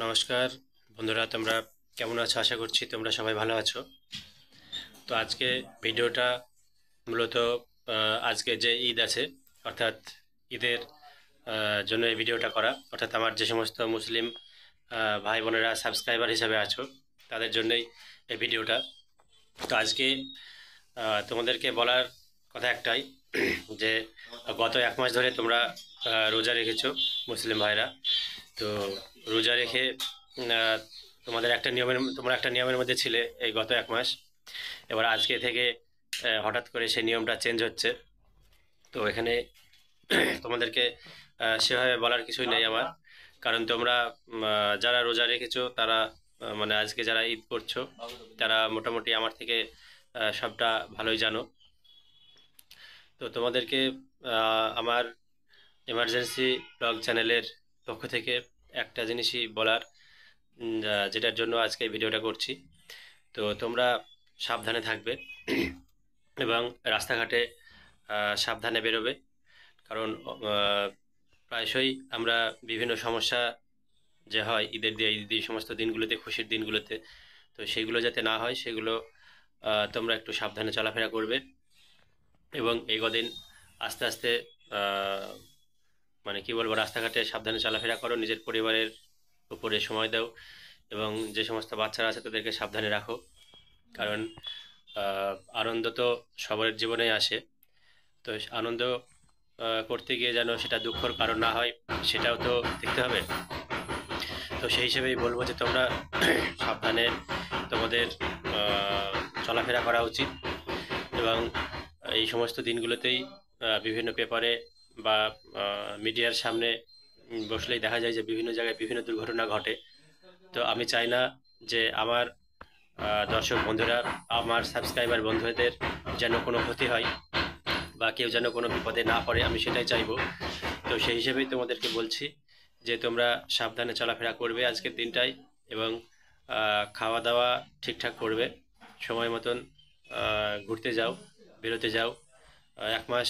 নমস্কার বন্ধুরা তোমরা কেমন আছো আশা করছি তোমরা সবাই ভালো আছো তো আজকে ভিডিওটা মূলত আজকে যে ঈদ আছে অর্থাৎ ঈদের জন্য এই ভিডিওটা করা অর্থাৎ আমার যে সমস্ত মুসলিম ভাই বোনেরা সাবস্ক্রাইবার হিসেবে আছো তাদের জন্যই এই ভিডিওটা তো আজকে তোমাদেরকে বলার কথা একটাই যে গত এক মাস ধরে তোমরা রোজা রেখেছো মুসলিম ভাইরা তো রোজা রেখে তোমাদের একটা নিয়মের তোমরা একটা নিয়মের মধ্যে ছিলে এই গত এক মাস এবার আজকে থেকে হঠাৎ করে সেই নিয়মটা চেঞ্জ হচ্ছে তো এখানে তোমাদেরকে সেভাবে বলার কিছুই নেই আমার কারণ তোমরা যারা রোজা রেখেছো তারা মানে আজকে যারা ঈদ করছো তারা মোটামুটি আমার থেকে সবটা ভালোই জানো তো তোমাদেরকে আমার এমার্জেন্সি ব্লগ চ্যানেলের পক্ষ থেকে একটা জিনিসই বলার যেটার জন্য আজকে ভিডিওটা করছি তো তোমরা সাবধানে থাকবে এবং রাস্তাঘাটে সাবধানে বেরোবে কারণ প্রায়শই আমরা বিভিন্ন সমস্যা যে হয় ঈদের দিয়ে ঈদের সমস্ত দিনগুলোতে খুশির দিনগুলোতে তো সেগুলো যাতে না হয় সেগুলো তোমরা একটু সাবধানে চলাফেরা করবে এবং এই কদিন আস্তে আস্তে মানে কি বলবো রাস্তাঘাটে সাবধানে চলাফেরা করো নিজের পরিবারের উপরে সময় দাও এবং যে সমস্ত বাচ্চারা আছে তাদেরকে সাবধানে রাখো কারণ আনন্দ তো সবার জীবনে আসে তো আনন্দ করতে গিয়ে যেন সেটা দুঃখর কারণ না হয় সেটাও তো দেখতে হবে তো সেই হিসেবেই বলবো যে তোমরা সাবধানে তোমাদের চলাফেরা করা উচিত এবং এই সমস্ত দিনগুলোতেই বিভিন্ন পেপারে বা মিডিয়ার সামনে বসলেই দেখা যায় যে বিভিন্ন জায়গায় বিভিন্ন দুর্ঘটনা ঘটে তো আমি চাই না যে আমার দর্শক বন্ধুরা আমার সাবস্ক্রাইবার বন্ধুদের যেন কোনো ক্ষতি হয় বা কেউ যেন কোনো বিপদে না পড়ে আমি সেটাই চাইব তো সেই হিসেবেই তোমাদেরকে বলছি যে তোমরা সাবধানে চলাফেরা করবে আজকের দিনটাই এবং খাওয়া দাওয়া ঠিকঠাক করবে সময় মতন ঘুরতে যাও বেরোতে যাও এক মাস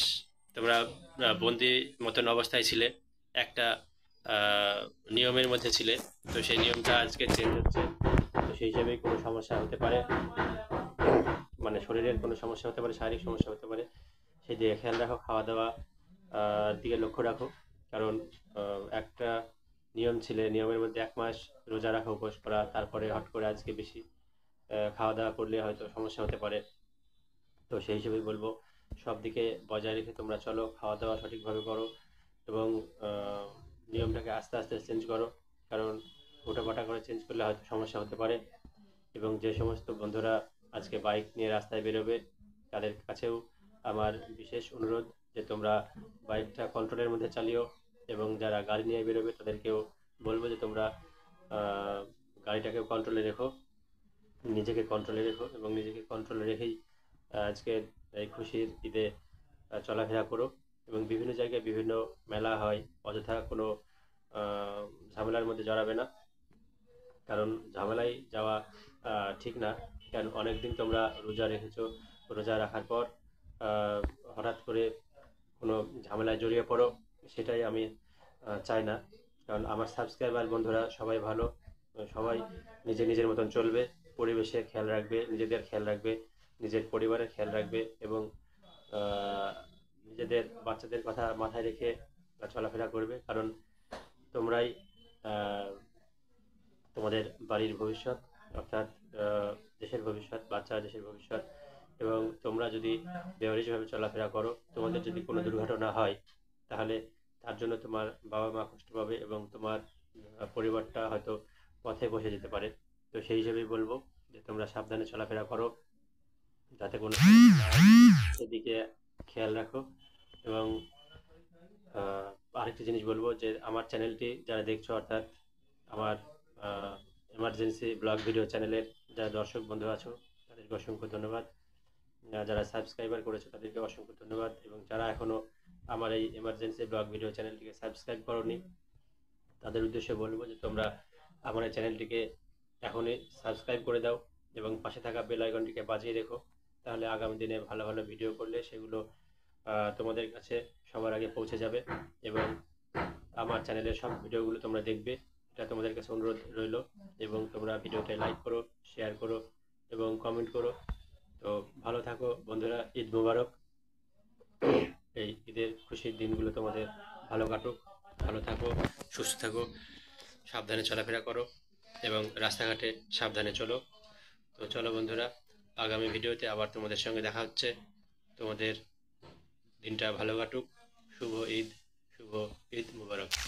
তোমরা বন্দি মতন অবস্থায় ছিলে একটা নিয়মের মধ্যে ছিলে তো সেই নিয়মটা আজকে চেঞ্জ হচ্ছে তো সেই হিসাবেই কোনো সমস্যা হতে পারে মানে শরীরের কোনো সমস্যা হতে পারে শারীরিক সমস্যা হতে পারে সেই দিকে খেয়াল রাখো খাওয়া দাওয়া দিকে লক্ষ্য রাখো কারণ একটা নিয়ম ছিলে নিয়মের মধ্যে এক মাস রোজা রাখা উপোস করা তারপরে হট করে আজকে বেশি খাওয়া দাওয়া করলে হয়তো সমস্যা হতে পারে তো সেই হিসেবেই বলবো সব দিকে বজায় রেখে তোমরা চলো খাওয়া দাওয়া সঠিকভাবে করো এবং নিয়মটাকে আস্তে আস্তে চেঞ্জ করো কারণ ওটাপাটা করে চেঞ্জ করলে হয়তো সমস্যা হতে পারে এবং যে সমস্ত বন্ধুরা আজকে বাইক নিয়ে রাস্তায় বেরোবে তাদের কাছেও আমার বিশেষ অনুরোধ যে তোমরা বাইকটা কন্ট্রোলের মধ্যে চালিও এবং যারা গাড়ি নিয়ে বেরোবে তাদেরকেও বলবো যে তোমরা গাড়িটাকে কন্ট্রোলে রেখো নিজেকে কন্ট্রোলে রেখো এবং নিজেকে কন্ট্রোলে রেখেই আজকে এই খুশির ঈদে চলাফেরা করুক এবং বিভিন্ন জায়গায় বিভিন্ন মেলা হয় অযথা কোনো ঝামেলার মধ্যে জড়াবে না কারণ ঝামেলায় যাওয়া ঠিক না কারণ অনেক দিন তোমরা রোজা রেখেছো রোজা রাখার পর হঠাৎ করে কোনো ঝামেলায় জড়িয়ে পড়ো সেটাই আমি চাই না কারণ আমার সাবস্ক্রাইবার বন্ধুরা সবাই ভালো সবাই নিজে নিজের মতন চলবে পরিবেশে খেয়াল রাখবে নিজেদের খেয়াল রাখবে নিজের পরিবারের খেয়াল রাখবে এবং নিজেদের বাচ্চাদের কথা মাথায় রেখে চলাফেরা করবে কারণ তোমরাই তোমাদের বাড়ির ভবিষ্যৎ অর্থাৎ দেশের ভবিষ্যৎ বাচ্চা দেশের ভবিষ্যৎ এবং তোমরা যদি বেওয়ারিশভাবে চলাফেরা করো তোমাদের যদি কোনো দুর্ঘটনা হয় তাহলে তার জন্য তোমার বাবা মা কষ্ট পাবে এবং তোমার পরিবারটা হয়তো পথে বসে যেতে পারে তো সেই হিসেবেই বলবো যে তোমরা সাবধানে চলাফেরা করো যাতে কোনো সেদিকে খেয়াল রাখো এবং আরেকটি জিনিস বলবো যে আমার চ্যানেলটি যারা দেখছো অর্থাৎ আমার এমার্জেন্সি ব্লগ ভিডিও চ্যানেলের যারা দর্শক বন্ধু আছো তাদেরকে অসংখ্য ধন্যবাদ যারা সাবস্ক্রাইবার করেছো তাদেরকে অসংখ্য ধন্যবাদ এবং যারা এখনও আমার এই এমার্জেন্সি ব্লগ ভিডিও চ্যানেলটিকে সাবস্ক্রাইব নি তাদের উদ্দেশ্যে বলবো যে তোমরা আমার এই চ্যানেলটিকে এখনই সাবস্ক্রাইব করে দাও এবং পাশে থাকা বেল আইকনটিকে বাজিয়ে রেখো তাহলে আগামী দিনে ভালো ভালো ভিডিও করলে সেগুলো তোমাদের কাছে সবার আগে পৌঁছে যাবে এবং আমার চ্যানেলের সব ভিডিওগুলো তোমরা দেখবে এটা তোমাদের কাছে অনুরোধ রইল এবং তোমরা ভিডিওটা লাইক করো শেয়ার করো এবং কমেন্ট করো তো ভালো থাকো বন্ধুরা ঈদ মুবারক এই ঈদের খুশির দিনগুলো তোমাদের ভালো কাটুক ভালো থাকো সুস্থ থাকো সাবধানে চলাফেরা করো এবং রাস্তাঘাটে সাবধানে চলো তো চলো বন্ধুরা আগামী ভিডিওতে আবার তোমাদের সঙ্গে দেখা হচ্ছে তোমাদের দিনটা ভালো কাটুক শুভ ঈদ শুভ ঈদ মুবারক